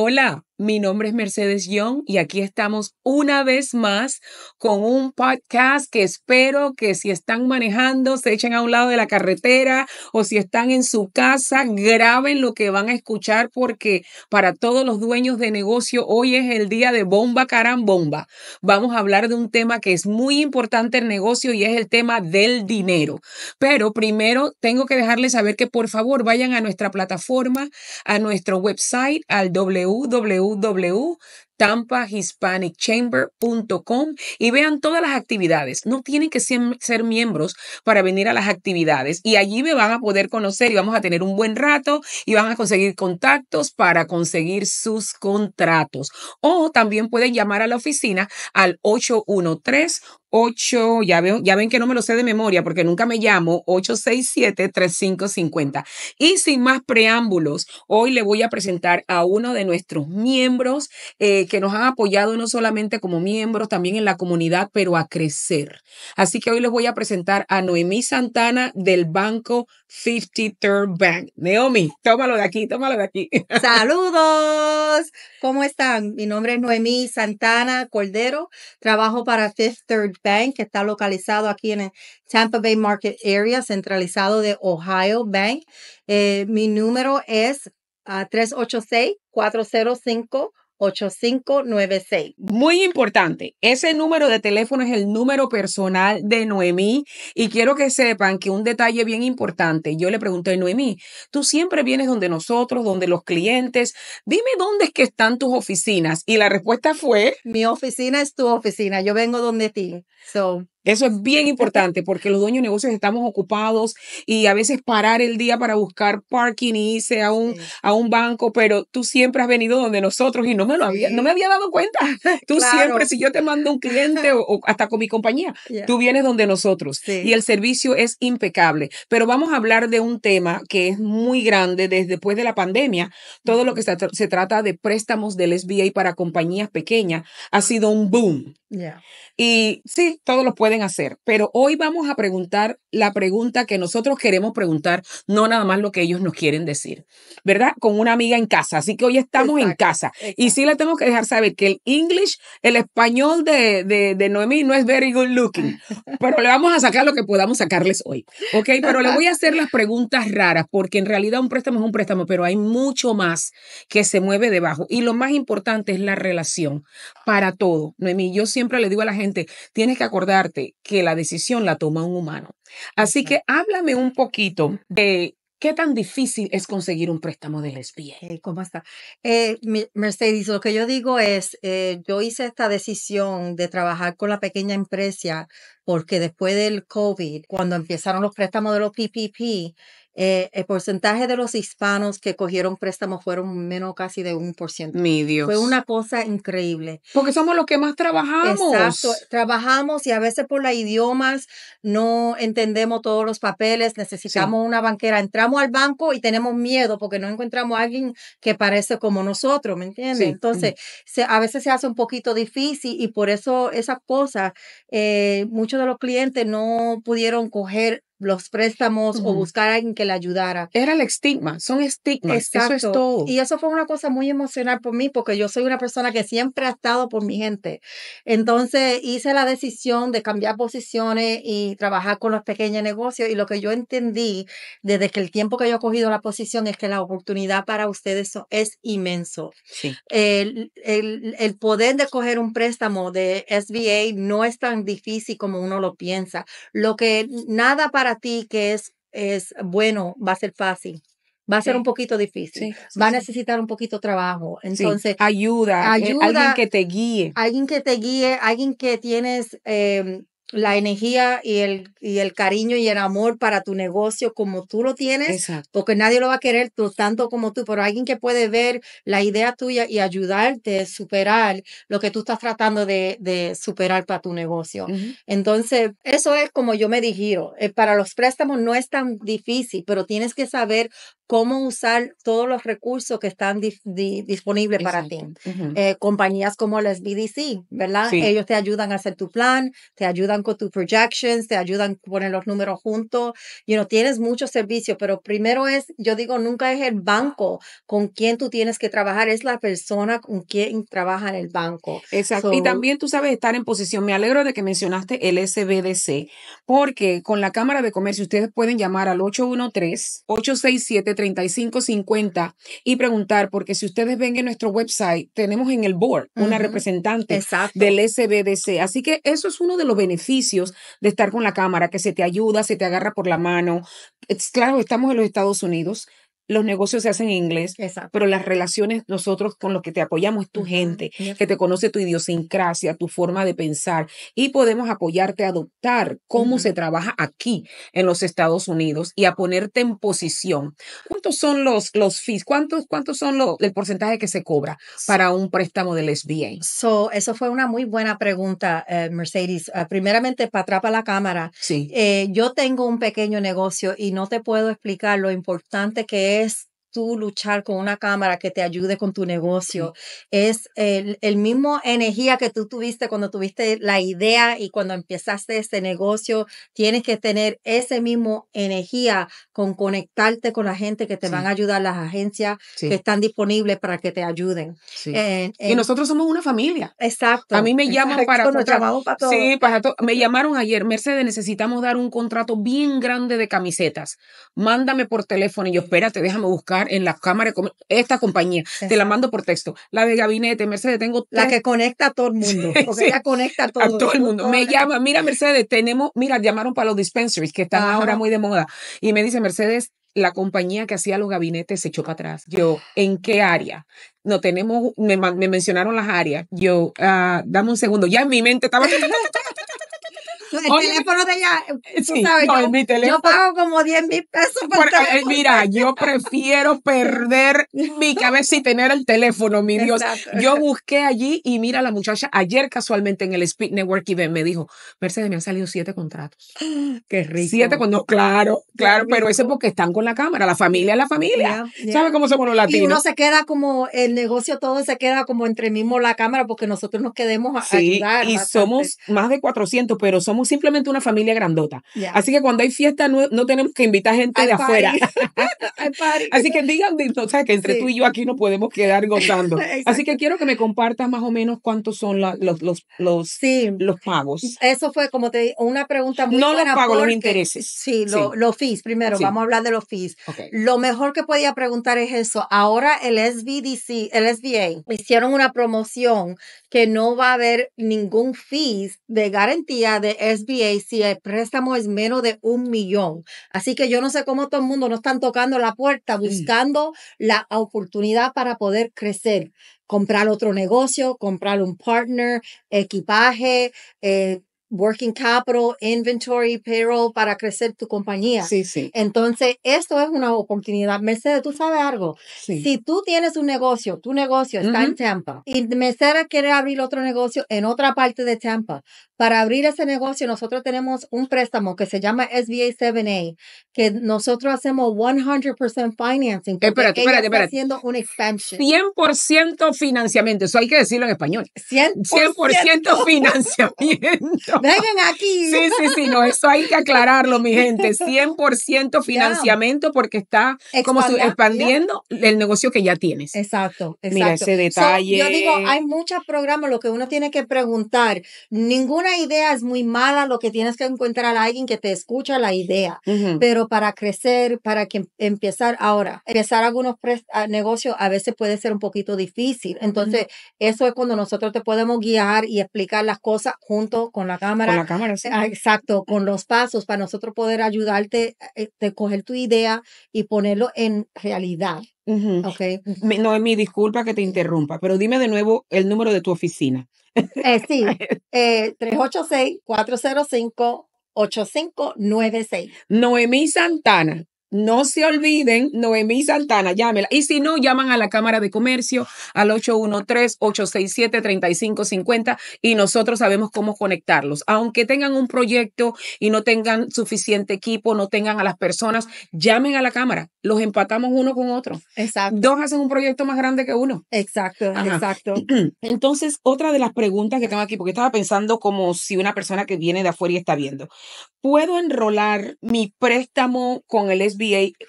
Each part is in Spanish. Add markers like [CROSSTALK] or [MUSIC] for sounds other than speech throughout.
Hola. Mi nombre es Mercedes Young y aquí estamos una vez más con un podcast que espero que si están manejando, se echen a un lado de la carretera o si están en su casa, graben lo que van a escuchar porque para todos los dueños de negocio hoy es el día de bomba carambomba. Vamos a hablar de un tema que es muy importante en negocio y es el tema del dinero. Pero primero tengo que dejarles saber que por favor vayan a nuestra plataforma, a nuestro website, al www w tampahispanicchamber.com y vean todas las actividades. No tienen que ser miembros para venir a las actividades y allí me van a poder conocer y vamos a tener un buen rato y van a conseguir contactos para conseguir sus contratos. O también pueden llamar a la oficina al 813 8, ya, veo, ya ven que no me lo sé de memoria porque nunca me llamo, 867-3550. Y sin más preámbulos, hoy le voy a presentar a uno de nuestros miembros eh, que nos han apoyado no solamente como miembros, también en la comunidad, pero a crecer. Así que hoy les voy a presentar a Noemí Santana del Banco 53rd Bank. Naomi, tómalo de aquí, tómalo de aquí. [LAUGHS] Saludos, ¿cómo están? Mi nombre es Noemí Santana Cordero, trabajo para 53rd Bank, que está localizado aquí en el Tampa Bay Market Area, centralizado de Ohio Bank. Eh, mi número es 386 ah, 405 8596. Muy importante, ese número de teléfono es el número personal de Noemí y quiero que sepan que un detalle bien importante, yo le pregunté a Noemí, tú siempre vienes donde nosotros, donde los clientes, dime dónde es que están tus oficinas y la respuesta fue... Mi oficina es tu oficina, yo vengo donde ti. So, eso es bien importante porque los dueños de negocios estamos ocupados y a veces parar el día para buscar parking y irse a un, a un banco, pero tú siempre has venido donde nosotros y no me, había, no me había dado cuenta. [LAUGHS] Tú siempre, si yo te mando un cliente o, hasta con mi compañía, [LAUGHS] tú vienes donde nosotros y el servicio es impecable. Pero vamos a hablar de un tema que es muy grande desde después de la pandemia. Todo lo que se, se trata de préstamos del SBA para compañías pequeñas ha sido un boom. Y sí, todos los pueden hacer. Pero hoy vamos a preguntar la pregunta que nosotros queremos preguntar, no nada más lo que ellos nos quieren decir, ¿verdad? Con una amiga en casa. Así que hoy estamos en casa. Y sí le tengo que dejar saber que el English, el español de, de, de Noemí no es very good looking, [LAUGHS] pero le vamos a sacar lo que podamos sacarles hoy. ¿Ok? Pero le voy a hacer las preguntas raras, porque en realidad un préstamo es un préstamo, pero hay mucho más que se mueve debajo. Y lo más importante es la relación para todo. Noemí, yo siempre le digo a la gente, tienes que acordarte que la decisión la toma un humano. Así que háblame un poquito de qué tan difícil es conseguir un préstamo del SBA. Eh, ¿Cómo está? Eh, Mercedes, lo que yo digo es, eh, yo hice esta decisión de trabajar con la pequeña empresa porque después del COVID, cuando empezaron los préstamos de los PPP, eh, el porcentaje de los hispanos que cogieron préstamos fueron menos casi de un por ciento. Mi Dios. Fue una cosa increíble. Porque somos los que más trabajamos. Exacto. Trabajamos y a veces por los idiomas no entendemos todos los papeles, necesitamos una banquera. Entramos al banco y tenemos miedo porque no encontramos a alguien que parece como nosotros, ¿me entiendes? Entonces, a veces se hace un poquito difícil y por eso esa cosa, eh, muchos de los clientes no pudieron coger los préstamos o buscar a alguien que le ayudara. Era el estigma, son estigmas, Exacto. eso es todo. Y eso fue una cosa muy emocional por mí porque yo soy una persona que siempre ha estado por mi gente. Entonces hice la decisión de cambiar posiciones y trabajar con los pequeños negocios y lo que yo entendí desde que el tiempo que yo he cogido la posición es que la oportunidad para ustedes es inmenso. Sí. El, el, el poder de coger un préstamo de SBA no es tan difícil como uno lo piensa. Lo que nada para a ti que es, es bueno va a ser fácil. Va a ser un poquito difícil. va a necesitar un poquito trabajo. Entonces, ayuda, eh, Alguien que te guíe. Alguien que te guíe, alguien que tienes em, la energía y el, y el cariño y el amor para tu negocio como tú lo tienes, porque nadie lo va a querer tanto como tú, pero alguien que puede ver la idea tuya y ayudarte a superar lo que tú estás tratando de, superar para tu negocio. Entonces, eso es como yo me digiero. Eh, para los préstamos no es tan difícil, pero tienes que saber cómo usar todos los recursos que están disponibles para ti. Eh, compañías como las BDC, ¿verdad? Ellos te ayudan a hacer tu plan, te ayudan con tus projections, te ayudan a poner los números juntos. y no tienes muchos servicios, pero primero es, yo digo, nunca es el banco con quien tú tienes que trabajar, es la persona con quien trabaja en el banco. Exacto. y también tú sabes estar en posición. Me alegro de que mencionaste el SBDC, porque con la Cámara de Comercio ustedes pueden llamar al 813-867-3550 y preguntar, porque si ustedes ven en nuestro website, tenemos en el board una representante del SBDC. Así que eso es uno de los beneficios de estar con la cámara, que se te ayuda, se te agarra por la mano. Es, claro, estamos en los Estados Unidos, los negocios se hacen en inglés, pero las relaciones nosotros con los que te apoyamos es tu gente, que te conoce tu idiosincrasia, tu forma de pensar y podemos apoyarte a adoptar cómo se trabaja aquí en los Estados Unidos y a ponerte en posición. ¿Cuántos son los, los fees? ¿Cuántos, cuántos son los, el porcentaje que se cobra para un préstamo del SBA? So, eso fue una muy buena pregunta, eh, Mercedes. Ah, primeramente, para atrás la cámara. Sí. Eh, yo tengo un pequeño negocio y no te puedo explicar lo importante que es es tú luchar con una cámara que te ayude con tu negocio. Es el, mismo energía que tú tuviste cuando tuviste la idea y cuando empezaste este negocio. Tienes que tener ese mismo energía con conectarte con la gente que te van a ayudar, las agencias que están disponibles para que te ayuden. y nosotros somos una familia. Exacto. A mí me llaman para... Sí, para todo. Me llamaron ayer, Mercedes, necesitamos dar un contrato bien grande de camisetas. Mándame por teléfono y yo, espérate, déjame buscar en la Cámara de esta compañía, te la mando por texto. La de Gabinete, Mercedes, tengo... La que conecta a todo el mundo, o porque ella conecta a todo, el mundo. me llama, mira Mercedes, tenemos, mira, llamaron para los dispensaries que están ahora muy de moda. Y me dice, Mercedes, la compañía que hacía los gabinetes se echó para atrás. Yo, ¿en qué área? No tenemos, me, me mencionaron las áreas. Yo, ah, dame un segundo, ya en mi mente estaba el teléfono de ella, eh, eh, yo, pago como 10 mil pesos por, eh, Mira, yo prefiero perder mi cabeza y tener el teléfono, mi Dios. Yo busqué allí y mira, la muchacha ayer casualmente en el Speed Network Event me dijo, Mercedes, me han salido siete contratos. [GASPS] Qué rico. Siete contratos, claro, claro, pero eso es porque están con la cámara, la familia es la familia. ¿Sabes cómo somos los latinos? Y uno se queda como, el negocio todo se queda como entre mismo la cámara porque nosotros nos quedemos a ayudar. y somos más de 400, pero somos simplemente una familia grandota. Así que cuando hay fiesta no, tenemos que invitar gente de afuera. [LAUGHS] Así que digan, o que entre tú y yo aquí no podemos quedar gozando. [LAUGHS] Así que quiero que me compartas más o menos cuántos son los, los, los, pagos. Eso fue como te una pregunta muy No los pagos, los intereses. Sí, los fees. Primero, vamos a hablar de los fees. Lo mejor que podía preguntar es eso. Ahora el SBDC, el SBA, hicieron una promoción que no va a haber ningún fees de garantía de SBA, si el préstamo es menos de un millón. Así que yo no sé cómo todo el mundo no están tocando la puerta, buscando la oportunidad para poder crecer, comprar otro negocio, comprar un partner, equipaje, eh, working capital, inventory, payroll para crecer tu compañía. Sí, sí. Entonces, esto es una oportunidad. Mercedes, tú sabes algo. Si tú tienes un negocio, tu negocio está en Tampa y Mercedes quiere abrir otro negocio en otra parte de Tampa. Para abrir ese negocio, nosotros tenemos un préstamo que se llama SBA 7A, que nosotros hacemos 100% financing. Eh, espérate, espérate, espérate. haciendo un expansion. 100% financiamiento. Eso hay que decirlo en español. 100 financiamiento. [LAUGHS] Vengan aquí. Sí, sí, sí, no, eso hay que aclararlo, mi gente. 100% financiamiento porque está como expandiendo el negocio que ya tienes. Exacto, exacto. Mira ese detalle. yo digo, hay muchos programas, lo que uno tiene que preguntar. Ninguna idea es muy mala, lo que tienes que encontrar a alguien que te escucha la idea. Pero para crecer, para que em-, empezar ahora, empezar algunos ah, negocios a veces puede ser un poquito difícil. Entonces, eso es cuando nosotros te podemos guiar y explicar las cosas junto con la con la cámara, ah, Exacto, con los pasos para nosotros poder ayudarte, eh, de coger tu idea y ponerlo en realidad. Noemí No mi disculpa que te interrumpa, pero dime de nuevo el número de tu oficina. Eh, sí, 386-405-8596. [LAUGHS] Eh, Noemí Santana no se olviden, Noemí Santana, llámela. Y si no, llaman a la Cámara de Comercio al 813-867-3550 y nosotros sabemos cómo conectarlos. Aunque tengan un proyecto y no tengan suficiente equipo, no tengan a las personas, llamen a la Cámara. Los empatamos uno con otro. Exacto. Dos hacen un proyecto más grande que uno. Exacto, exacto. [CLEARS THROAT] Entonces, otra de las preguntas que tengo aquí, porque estaba pensando como si una persona que viene de afuera y está viendo, ¿puedo enrolar mi préstamo con el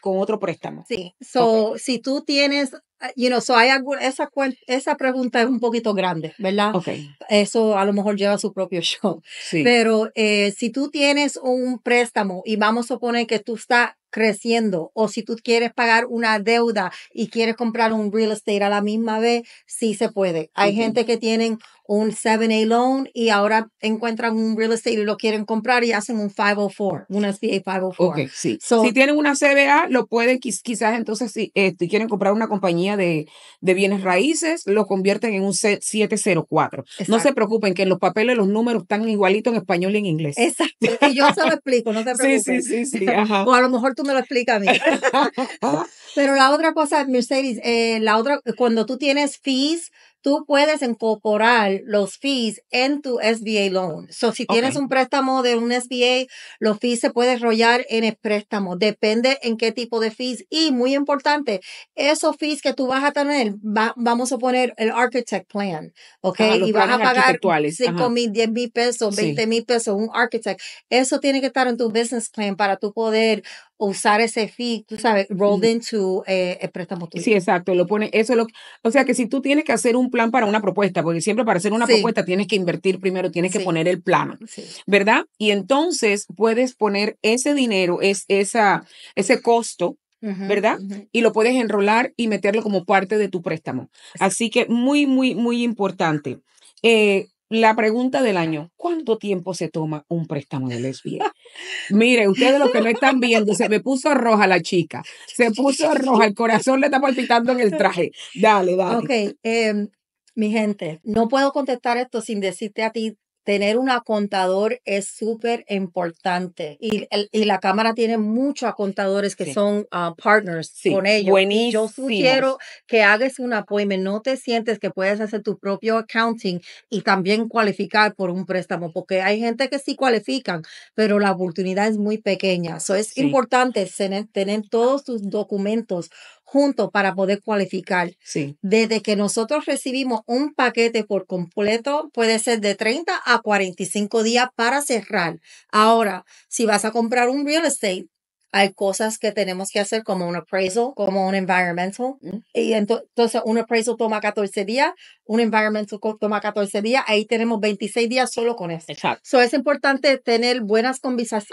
con otro préstamo. Sí, so, si tú tienes, ah, you know, so hay alguna, esa, esa pregunta es un poquito grande, ¿verdad? Okay. Eso a lo mejor lleva su propio [LAUGHS] show. Sí. Pero eh, si tú tienes un préstamo y vamos a suponer que tú estás creciendo o si tú quieres pagar una deuda y quieres comprar un real estate a la misma vez, sí se puede. Hay gente que tienen un 7A loan y ahora encuentran un real estate y lo quieren comprar y hacen un 504, una SBA 504. Okay, sí. si tienen una CBA, lo pueden quizás entonces si este, quieren comprar una compañía de, bienes raíces, lo convierten en un 704. No se preocupen que los papeles los números están igualitos en español y en inglés. Exacto. Y yo se lo explico, no te preocupen [LAUGHS] Sí, sí, sí, sí. [LAUGHS] o a lo mejor tú me lo explica a mí. [LAUGHS] Pero la otra cosa, Mercedes, eh, la otra, cuando tú tienes fees, tú puedes incorporar los fees en tu SBA loan. So, si tienes un préstamo de un SBA, los fees se pueden enrollar en el préstamo. Depende en qué tipo de fees. Y muy importante, esos fees que tú vas a tener, vamos a poner el architect plan, ¿ok? y vas a pagar 5 mil, 10 mil pesos, 20 mil pesos, un architect. Eso tiene que estar en tu business plan para tú poder usar ese fee, tú sabes, rolled into eh, el préstamo tuyo. Sí, exacto, lo pone, eso es lo, o sea que si tú tienes que hacer un plan para una propuesta, porque siempre para hacer una propuesta tienes que invertir primero, tienes que poner el plano, ¿verdad? Y entonces puedes poner ese dinero, es, esa, ese costo, ¿verdad? Y lo puedes enrolar y meterlo como parte de tu préstamo. Así que muy, muy, muy importante. Eh, la pregunta del año, ¿cuánto tiempo se toma un préstamo de lesbia? [LAUGHS] Mire, ustedes los que no están viendo, se me puso roja la chica, se puso roja, el corazón le está palpitando en el traje. Dale, dale. Ok, em, mi gente, no puedo contestar esto sin decirte a ti tener un acontador es súper importante. Y, y la Cámara tiene muchos contadores que son ah, partners con ellos. yo sugiero que hagas un appointment. No te sientes que puedes hacer tu propio accounting y también cualificar por un préstamo, porque hay gente que sí cualifican, pero la oportunidad es muy pequeña. Eso es importante tener todos tus documentos junto para poder cualificar. Sí. Desde que nosotros recibimos un paquete por completo, puede ser de 30 a 45 días para cerrar. Ahora, si vas a comprar un real estate, hay cosas que tenemos que hacer como un appraisal, como un environmental. Mm. Y entonces un appraisal toma 14 días, un environmental toma 14 días, ahí tenemos 26 días solo con eso. Exacto. es importante tener buenas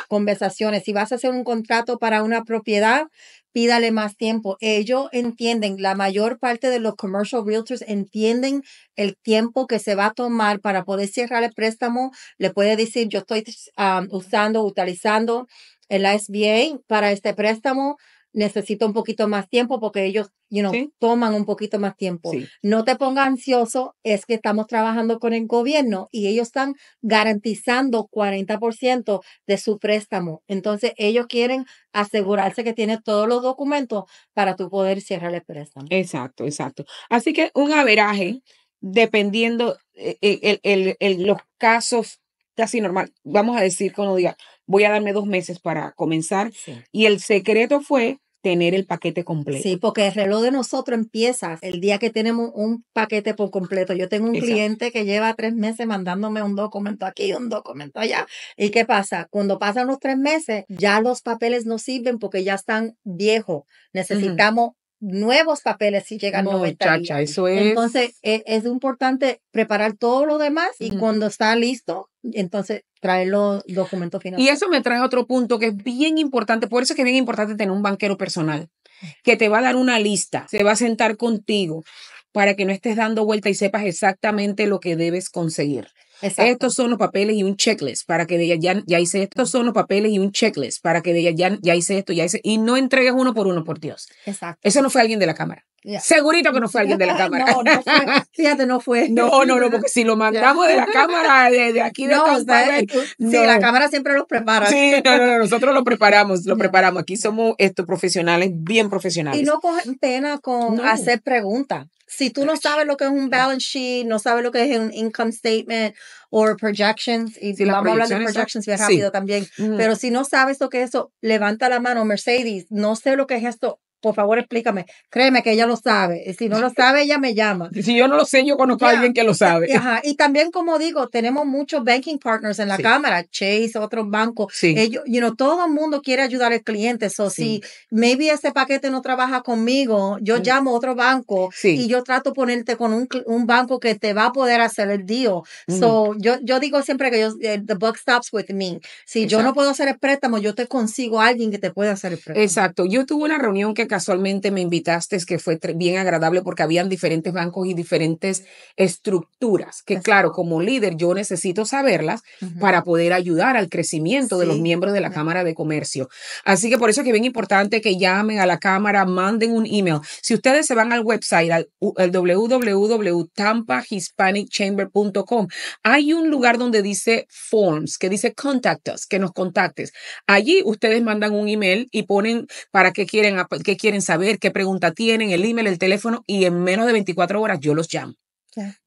conversaciones. Si vas a hacer un contrato para una propiedad, pídale más tiempo. Ellos entienden, la mayor parte de los commercial realtors entienden el tiempo que se va a tomar para poder cerrar el préstamo. Le puede decir, yo estoy ah, usando, utilizando el SBA para este préstamo necesito un poquito más tiempo porque ellos, you know, toman un poquito más tiempo. No te ponga ansioso, es que estamos trabajando con el gobierno y ellos están garantizando 40% de su préstamo. Entonces, ellos quieren asegurarse que tienes todos los documentos para tú poder cerrar el préstamo. Exacto, exacto. Así que un averaje, dependiendo eh, eh, el, los casos casi normal, vamos a decir cuando diga, voy a darme dos meses para comenzar. Y el secreto fue tener el paquete completo. Sí, porque el reloj de nosotros empieza el día que tenemos un paquete por completo. Yo tengo un cliente que lleva tres meses mandándome un documento aquí, y un documento allá. ¿Y qué pasa? Cuando pasan los tres meses, ya los papeles no sirven porque ya están viejos. Necesitamos nuevos papeles si llegan Muchacha, eso es. Entonces, e, es, importante preparar todo lo demás y cuando está listo, entonces traer los documentos finales. Y eso me trae otro punto que es bien importante, por eso es que es bien importante tener un banquero personal que te va a dar una lista, se va a sentar contigo para que no estés dando vuelta y sepas exactamente lo que debes conseguir. Estos son los papeles y un checklist para que diga, ya, ya hice esto. Estos son los papeles y un checklist para que diga, ya, ya hice esto, ya hice. Y no entregues uno por uno, por Dios. Exacto. Eso no fue alguien de la cámara. Segurito que no fue alguien de la [LAUGHS] cámara. No, Fíjate, no fue. [LAUGHS] No, no, no, porque si lo mandamos de la [LAUGHS] cámara, de, aquí de no, Sí, la cámara siempre los prepara. Sí, no, no, nosotros lo preparamos, lo preparamos. Aquí somos estos profesionales, bien profesionales. Y no cogen pena con hacer preguntas si tú no sabes lo que es un balance sheet, no sabes lo que es un income statement o projections, y si vamos a hablar de projections bien rápido también, pero si no sabes lo que es eso, levanta la mano, Mercedes, no sé lo que es esto, por favor explícame. Créeme que ella lo sabe. Si no lo sabe, ella me llama. Si yo no lo sé, yo conozco a alguien que lo sabe. Eh, ajá. Y también, como digo, tenemos muchos banking partners en la cámara, Chase, otros bancos. Sí. Ellos, you todo el mundo quiere ayudar al cliente. So, si maybe ese paquete no trabaja conmigo, yo llamo a otro banco y yo trato ponerte con un, banco que te va a poder hacer el deal. Mm. So, yo, yo digo siempre que yo, eh, the buck stops with me. Si yo no puedo hacer el préstamo, yo te consigo a alguien que te pueda hacer el préstamo. Exacto. Yo tuve una reunión que casualmente me invitaste, es que fue bien agradable porque habían diferentes bancos y diferentes estructuras, que claro, como líder yo necesito saberlas para poder ayudar al crecimiento de los miembros de la Cámara de Comercio. Así que por eso es que bien importante que llamen a la Cámara, manden un email. Si ustedes se van al website, al, www.tampahispanicchamber.com, hay un lugar donde dice forms, que dice contact us, que nos contactes. Allí ustedes mandan un email y ponen para qué quieren, que quieren saber, qué pregunta tienen, el email, el teléfono, y en menos de 24 horas yo los llamo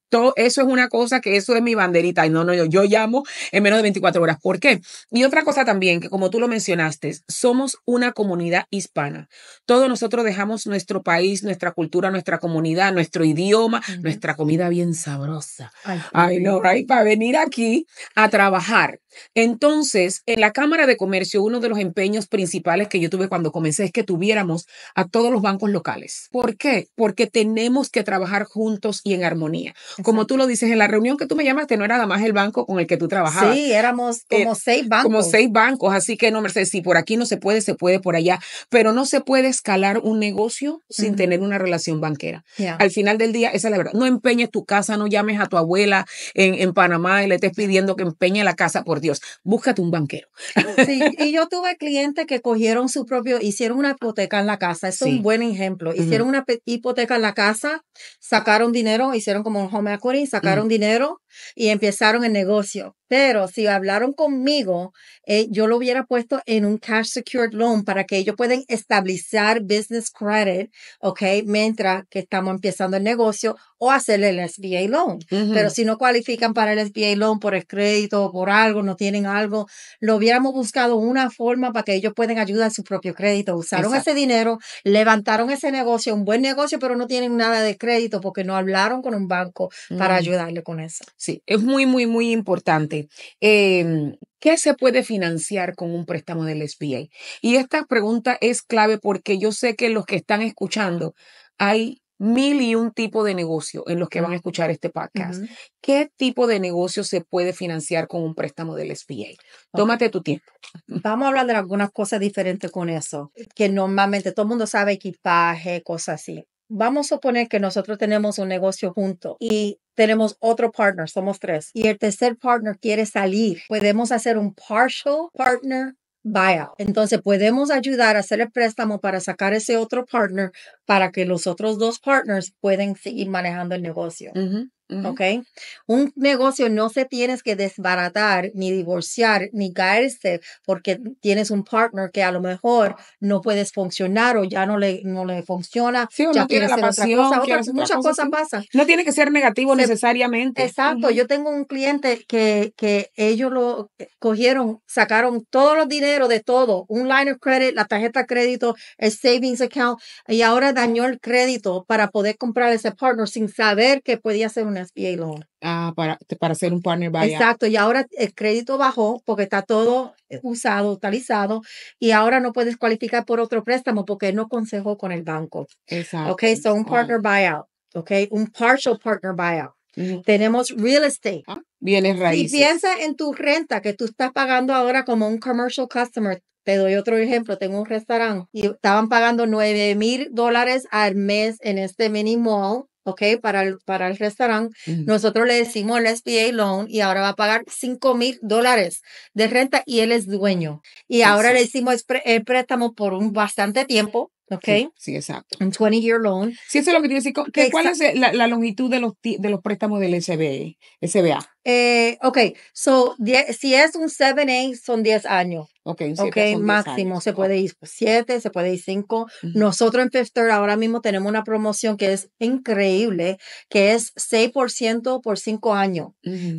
todo eso es una cosa que eso es mi banderita. Y no, no, yo, llamo en menos de 24 horas. ¿Por qué? Y otra cosa también, que como tú lo mencionaste, somos una comunidad hispana. Todos nosotros dejamos nuestro país, nuestra cultura, nuestra comunidad, nuestro idioma, nuestra comida bien sabrosa. Ay, no, right? Para venir aquí a trabajar. Entonces, en la Cámara de Comercio, uno de los empeños principales que yo tuve cuando comencé es que tuviéramos a todos los bancos locales. ¿Por qué? Porque tenemos que trabajar juntos y en armonía como tú lo dices, en la reunión que tú me llamaste no era nada más el banco con el que tú trabajabas. Sí, éramos eh, como seis bancos. Como seis bancos, así que no, Mercedes, si por aquí no se puede, se puede por allá, pero no se puede escalar un negocio sin tener una relación banquera. Al final del día, esa es la verdad. No empeñes tu casa, no llames a tu abuela en, Panamá y le estés pidiendo que empeñe la casa, por Dios, búscate un banquero. [LAUGHS] Sí, [LAUGHS] y yo tuve clientes que cogieron su propio, hicieron una hipoteca en la casa, es un buen ejemplo, hicieron una hipoteca en la casa, sacaron dinero, hicieron como un home Macquarie sacaron dinero y empezaron el negocio. Pero si hablaron conmigo, eh, yo lo hubiera puesto en un cash secured loan para que ellos puedan estabilizar business credit, okay, Mientras que estamos empezando el negocio o hacerle el SBA loan. Pero si no cualifican para el SBA loan por el crédito o por algo, no tienen algo, lo hubiéramos buscado una forma para que ellos puedan ayudar a su propio crédito. Usaron ese dinero, levantaron ese negocio, un buen negocio, pero no tienen nada de crédito porque no hablaron con un banco para mm. ayudarle con eso. Sí, es muy, muy, muy importante. Em, ¿Qué se puede financiar con un préstamo del SBA? Y esta pregunta es clave porque yo sé que los que están escuchando, hay mil y un tipo de negocio en los que van a escuchar este podcast. ¿Qué tipo de negocio se puede financiar con un préstamo del SBA? Tómate tu tiempo. Vamos a hablar de algunas cosas diferentes con eso, que normalmente todo el mundo sabe equipaje, cosas así vamos a suponer que nosotros tenemos un negocio junto y tenemos otro partner, somos tres, y el tercer partner quiere salir. Podemos hacer un partial partner buyout. Entonces podemos ayudar a hacer el préstamo para sacar ese otro partner para que los otros dos partners puedan seguir manejando el negocio. ¿ok? Un negocio no se tienes que desbaratar, ni divorciar, ni caerse porque tienes un partner que a lo mejor no puedes funcionar o ya no le, no le funciona. Sí, no muchas cosas pasan. No tiene que ser negativo necesariamente. Exacto, yo tengo un cliente que, que ellos lo eh, cogieron, sacaron todos los dinero de todo, un line of credit, la tarjeta de crédito, el savings account, y ahora dañó el crédito para poder comprar ese partner sin saber que podía ser un SBA loan. Ah, para, para hacer un partner buyout. Exacto, y ahora el crédito bajó porque está todo eh, usado, totalizado, y ahora no puedes cualificar por otro préstamo porque no consejo con el banco. Exacto. Ok, so un partner buyout, ok, un partial partner buyout. Tenemos real estate. Ah, bienes raíces. Y piensa en tu renta que tú estás pagando ahora como un commercial customer. Te doy otro ejemplo. Tengo un restaurante y estaban pagando nueve mil dólares al mes en este mini mall ¿ok? Para el, para el restaurante, nosotros le decimos el SBA loan y ahora va a pagar 5 mil dólares de renta y él es dueño. Y ahora le hicimos el préstamo por un bastante tiempo. ¿Ok? Sí, exacto. Un 20-year loan. Sí, eso es lo que quiero decir. ¿Cuál es eh, la, longitud de los, de los préstamos del SBA? SBA. Eh, ok, so, si es un 7A, son 10 años. Ok, okay máximo. Se puede ir siete, se puede ir cinco. Nosotros en Fifth Third ahora mismo tenemos una promoción que es increíble, que es 6% por cinco años.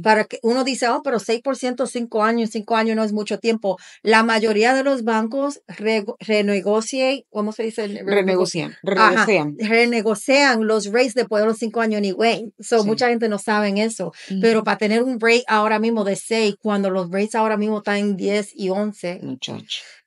Para que uno dice, oh, pero 6% cinco años, cinco años no es mucho tiempo. La mayoría de los bancos renegocian, ¿cómo se dice? Renegocian. Renegocian. renegocian los rates después de los cinco años anyway. So, Mucha gente no sabe eso. Pero para tener un rate ahora mismo de seis, cuando los rates ahora mismo están en 10 y 11,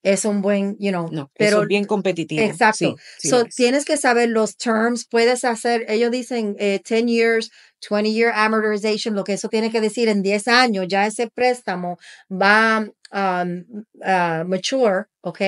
es un buen, you know, no, pero es bien competitivo. Exacto. so, tienes que saber los terms, puedes hacer, ellos dicen 10 eh, years, 20 year amortization, lo que eso tiene que decir en 10 años, ya ese préstamo va a um, uh, mature, ¿ok?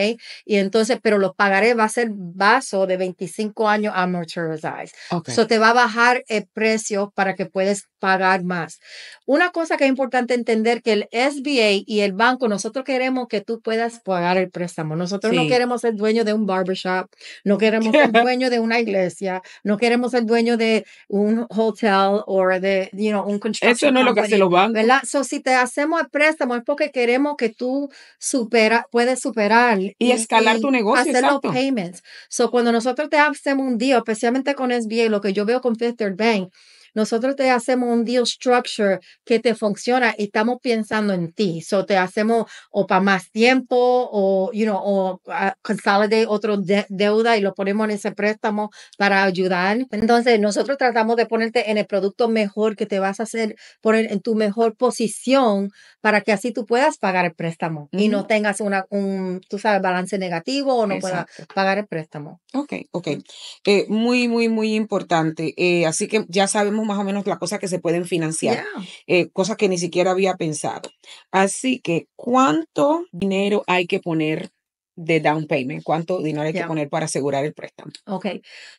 Y entonces, pero lo pagaré va a ser vaso de 25 años amortized. Okay. So te va a bajar el precio para que puedes pagar más. Una cosa que es importante entender que el SBA y el banco, nosotros queremos que tú puedas pagar el préstamo. Nosotros no queremos ser dueño de un barbershop, no queremos ser [LAUGHS] dueño de una iglesia, no queremos ser dueño de un hotel o de, you know, un construction Eso no es lo que hacen los bancos. ¿Verdad? So, si te hacemos el préstamo es porque queremos que tú supera, puedes superar. Y, escalar tu negocio, Hacer los payments. So, cuando nosotros te hacemos un día especialmente con SBA, lo que yo veo con Fifth Third Bank, nosotros te hacemos un deal structure que te funciona y estamos pensando en ti. So te hacemos o para más tiempo o, you know, o uh, consolidate otro deuda y lo ponemos en ese préstamo para ayudar. Entonces, nosotros tratamos de ponerte en el producto mejor que te vas a hacer, poner en tu mejor posición para que así tú puedas pagar el préstamo y no tengas una, un, tú sabes, balance negativo o no puedas pagar el préstamo. Ok, ok. Eh, muy, muy, muy importante. Eh, así que ya sabemos más o menos la cosa que se pueden financiar, Cosa eh, cosas que ni siquiera había pensado. Así que, ¿cuánto dinero hay que poner de down payment, cuánto dinero hay que poner para asegurar el préstamo. Ok,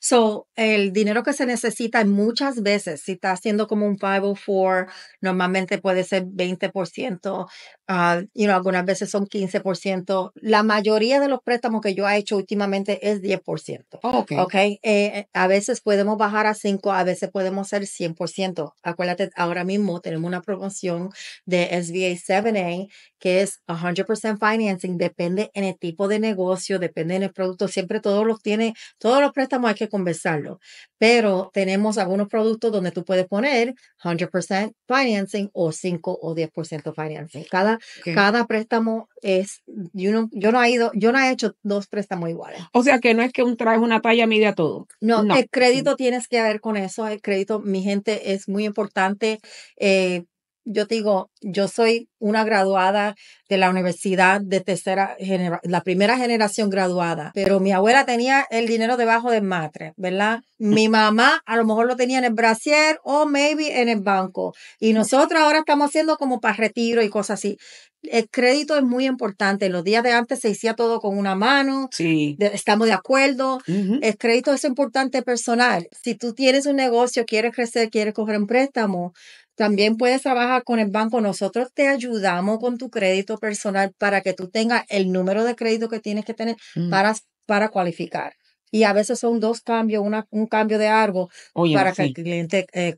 so el dinero que se necesita muchas veces, si está haciendo como un 504, normalmente puede ser 20%, ah, you know, algunas veces son 15%, la mayoría de los préstamos que yo he hecho últimamente es 10%. Ok. okay? Eh, a veces podemos bajar a 5, a veces podemos ser 100%. Acuérdate, ahora mismo tenemos una promoción de SBA 7A que es 100% financing, depende en el tipo de negocio, depende en el producto, siempre todos los tiene, todos los préstamos hay que conversarlo, pero tenemos algunos productos donde tú puedes poner 100% financing o 5 o 10% financing. Cada, cada préstamo es, yo no, yo no he ido, yo no he hecho dos préstamos iguales. O sea que no es que un traje una talla mide a todo. No, el crédito mm. tienes que ver con eso, el crédito, mi gente, es muy importante. Eh, yo te digo, yo soy una graduada de la universidad de tercera generación, la primera generación graduada, pero mi abuela tenía el dinero debajo del matre, ¿verdad? Mm. Mi mamá a lo mejor lo tenía en el brasier o maybe en el banco. Y nosotros ahora estamos haciendo como para retiro y cosas así. El crédito es muy importante. los días de antes se hacía todo con una mano. Sí. estamos de acuerdo. El crédito es importante personal. Si tú tienes un negocio, quieres crecer, quieres coger un préstamo, también puedes trabajar con el banco. Nosotros te ayudamos con tu crédito personal para que tú tengas el número de crédito que tienes que tener mm. para, para cualificar. Y a veces son dos cambios, una, un cambio de algo para que el cliente eh,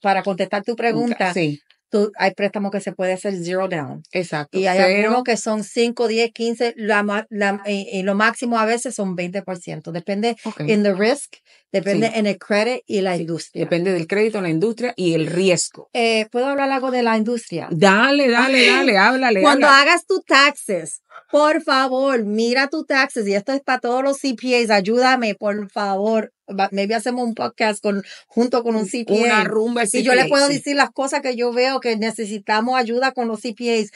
para contestar tu pregunta, hay préstamos que se puede hacer zero down. Exacto. Y hay préstamos que son 5, 10, 15, y, lo máximo a veces son 20%. Depende in en the risk, depende en el credit y la industria. Depende del crédito, la industria y el riesgo. Eh, ¿Puedo hablar algo de la industria? Dale, dale, [LAUGHS] dale, háblale. Cuando hagas tus taxes, por favor, mira tus taxes. Y esto es para todos los CPAs. Ayúdame, por favor maybe hacemos un podcast con, junto con un CPA. Una rumba Y yo le puedo decir las cosas que yo veo que necesitamos ayuda con los CPAs.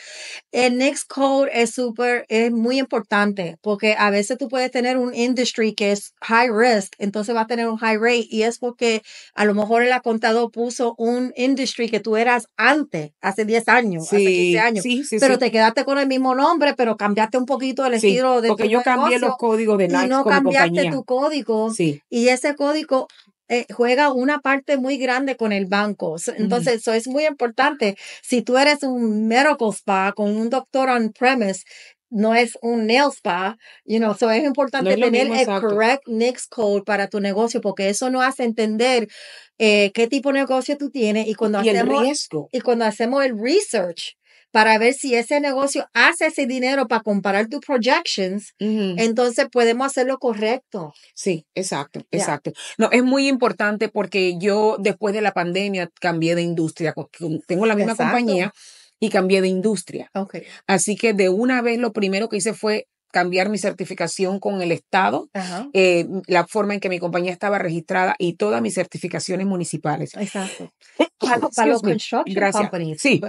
El Next Code es súper, es muy importante porque a veces tú puedes tener un industry que es high risk, entonces va a tener un high rate y es porque a lo mejor el contador puso un industry que tú eras antes, hace 10 años, hace 15 años. Sí, sí, pero te quedaste con el mismo nombre, pero cambiaste un poquito el estilo de Porque yo cambié los códigos de Nike. Y no cambiaste tu código. Y ese código eh, juega una parte muy grande con el banco. Entonces, eso es muy importante. Si tú eres un medical spa con un doctor on-premise, no es un nail spa, you know, so es importante tener el correct NICS code para tu negocio porque eso nos hace entender eh, qué tipo de negocio tú tienes y cuando hacemos y cuando hacemos el research para ver si ese negocio hace ese dinero para comparar tus projections, entonces podemos hacerlo correcto. Sí, exacto, exacto. No, es muy importante porque yo después de la pandemia cambié de industria, tengo la misma compañía y cambié de industria. Así que de una vez lo primero que hice fue cambiar mi certificación con el Estado, eh, la forma en que mi compañía estaba registrada y todas mis certificaciones municipales. Exacto. [COUGHS] Para, Gracias. Sí,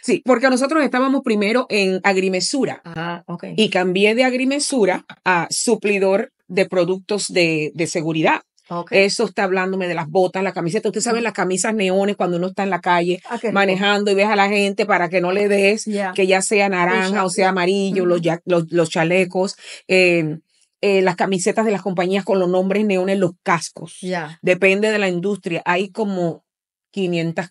sí, porque nosotros estábamos primero en agrimesura ah, y cambié de agrimesura a suplidor de productos de, de seguridad. Eso está hablándome de las botas, la camiseta. Usted sabe mm. las camisas neones cuando uno está en la calle ah, manejando y ves a la gente para que no le des, que ya sea naranja o sea amarillo, los, chalecos. Eh, eh, las camisetas de las compañías con los nombres neones, los cascos. Depende de la industria. Hay como 500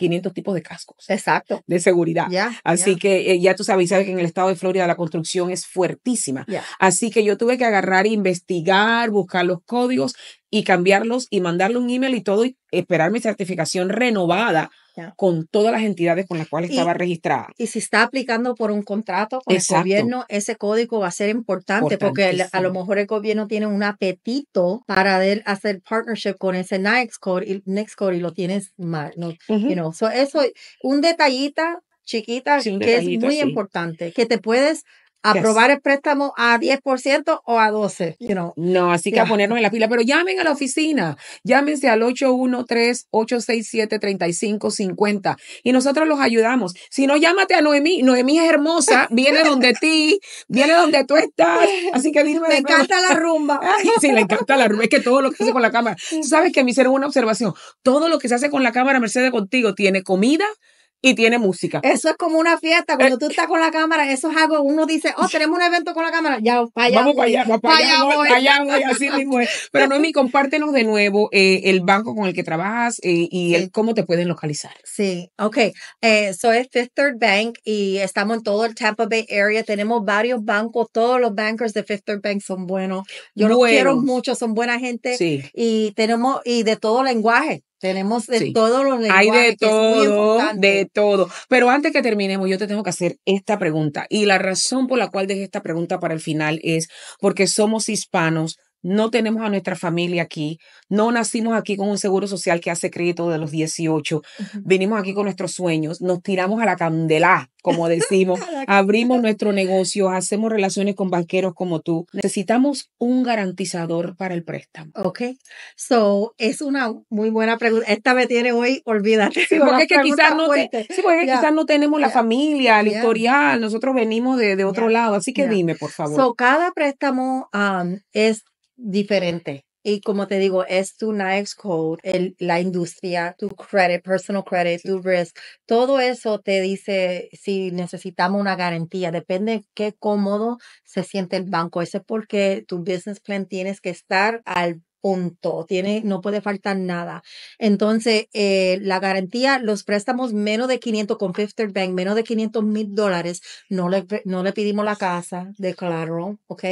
500 tipos de cascos. Exacto. De seguridad. Así que eh, ya tú sabes, sabes que en el estado de Florida la construcción es fuertísima. Así que yo tuve que agarrar, investigar, buscar los códigos y cambiarlos y mandarle un email y todo y esperar mi certificación renovada con todas las entidades con las cuales estaba registrada. Y si está aplicando por un contrato con el gobierno, ese código va a ser importante porque a lo mejor el gobierno tiene un apetito para hacer partnership con ese Next Code y, Next Code lo tienes mal. No, un detallita chiquita que es muy importante, que te puedes aprobar el préstamo a 10% o a 12, No, así que a ponernos en la fila, pero llamen a la oficina, llámense al 813-867-3550 y nosotros los ayudamos. Si no, llámate a Noemí, Noemí es hermosa, [LAUGHS] viene donde ti, viene donde tú estás, así que dime. Me encanta la rumba. [LAUGHS] sí, le encanta la rumba, es que todo lo que se hace con la cámara. sabes que me hicieron una observación, todo lo que se hace con la cámara, Mercedes, contigo, tiene comida, y tiene música. Eso es como una fiesta. Cuando eh, tú estás con la cámara, eso es algo. Uno dice, oh, tenemos un evento con la cámara. Ya, para allá. Vamos para allá, para, allá, para allá, así [LAUGHS] mismo es. Pero Noemi, compártenos de nuevo eh, el banco con el que trabajas eh, y el, cómo te pueden localizar. Sí, ok. Soy Fifth Third Bank y estamos en todo el Tampa Bay area. Tenemos varios bancos. Todos los bankers de Fifth Third Bank son buenos. Yo buenos. los quiero mucho, son buena gente. Sí. Y tenemos, y de todo lenguaje tenemos de todo lo los Hay de todo, de todo. Pero antes que terminemos, yo te tengo que hacer esta pregunta. Y la razón por la cual dejé esta pregunta para el final es porque somos hispanos, no tenemos a nuestra familia aquí, no nacimos aquí con un seguro social que hace crédito de los 18, venimos aquí con nuestros sueños, nos tiramos a la candela, como decimos, [LAUGHS] abrimos nuestro negocio, hacemos relaciones con banqueros como tú. Necesitamos un garantizador para el préstamo. Ok, so es una muy buena pregunta. Esta me tiene hoy, olvídate. Sí, porque, quizás no, tenemos la familia, el historial, nosotros venimos de, de otro lado, así que dime, por favor. So, cada préstamo um, es diferente. Y como te digo, es tu NICE code, el, la industria, tu credit, personal credit, tu risk. Todo eso te dice si necesitamos una garantía. Depende qué cómodo se siente el banco. Ese es porque tu business plan tienes que estar al punto, tiene, no puede faltar nada. Entonces, eh, la garantía, los préstamos menos de 500 con Fifth Bank, menos de 500 mil dólares, no le, no le pedimos la casa de collateral, ¿ok?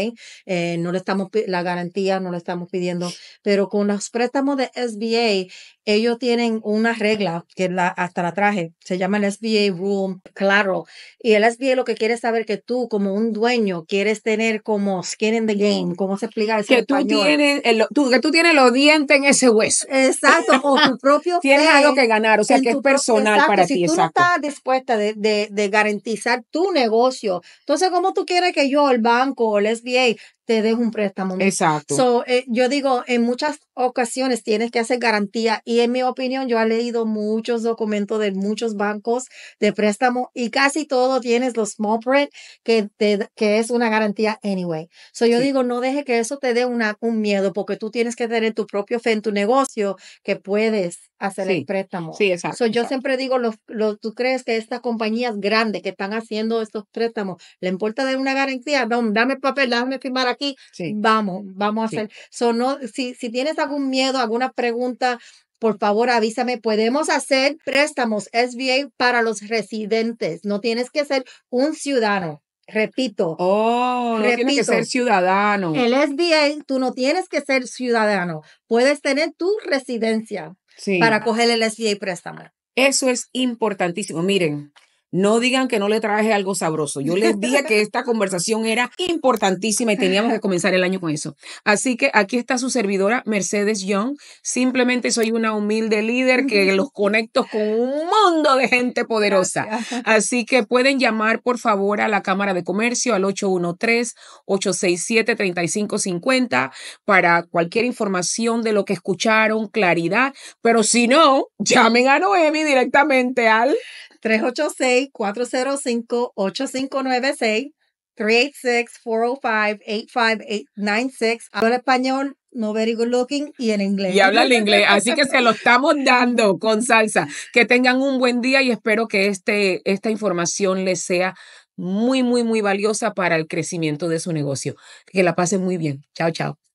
Eh, no le estamos, la garantía no le estamos pidiendo, pero con los préstamos de SBA, ellos tienen una regla que la, hasta la traje, se llama el SBA Rule Claro. Y el SBA lo que quiere es saber que tú, como un dueño, quieres tener como skin in the game, ¿cómo se explica eso? Que, tú tienes, el, que tú tienes los dientes en ese hueso. Exacto, o tu [LAUGHS] propio. tienes algo que ganar, o sea que es personal para ti. Si tú no estás dispuesta de, de, garantizar tu negocio, entonces, ¿cómo tú quieres que yo, el banco o el SBA, te dejo un préstamo. Exacto. So, eh, yo digo, en muchas ocasiones tienes que hacer garantía y en mi opinión yo he leído muchos documentos de muchos bancos de préstamo y casi todo tienes los small print que, te, que es una garantía anyway. So, yo digo, no deje que eso te dé una, un miedo porque tú tienes que tener tu propio fe en tu negocio que puedes hacer el préstamo. Sí, exacto. So, yo siempre digo, lo ¿tú crees que estas compañías grandes que están haciendo estos préstamos, le importa de una garantía? Dame, el papel, déjame firmar aquí. Sí. Vamos, vamos a hacer. So, no, si, si tienes algún miedo, alguna pregunta, por favor avísame, podemos hacer préstamos SBA para los residentes. No tienes que ser un ciudadano. Repito. Oh, no tienes que ser ciudadano. El SBA, tú no tienes que ser ciudadano. Puedes tener tu residencia para coger el y préstamo. Eso es importantísimo. Miren, no digan que no le traje algo sabroso. Yo les dije que esta conversación era importantísima y teníamos que comenzar el año con eso. Así que aquí está su servidora, Mercedes Young. Simplemente soy una humilde líder que [LAUGHS] los conecto con un mundo de gente poderosa. Así que pueden llamar, por favor, a la Cámara de Comercio al 813-867-3550 para cualquier información de lo que escucharon, claridad. Pero si no, llamen a Noemi directamente al 386-405-8596, 386-405-8596. habla español, no very good looking, y en inglés. Y habla el inglés, [LAUGHS] así que se lo estamos dando con salsa. Que tengan un buen día y espero que este, esta información les sea muy, muy, muy valiosa para el crecimiento de su negocio. Que la pasen muy bien. Chao, chao.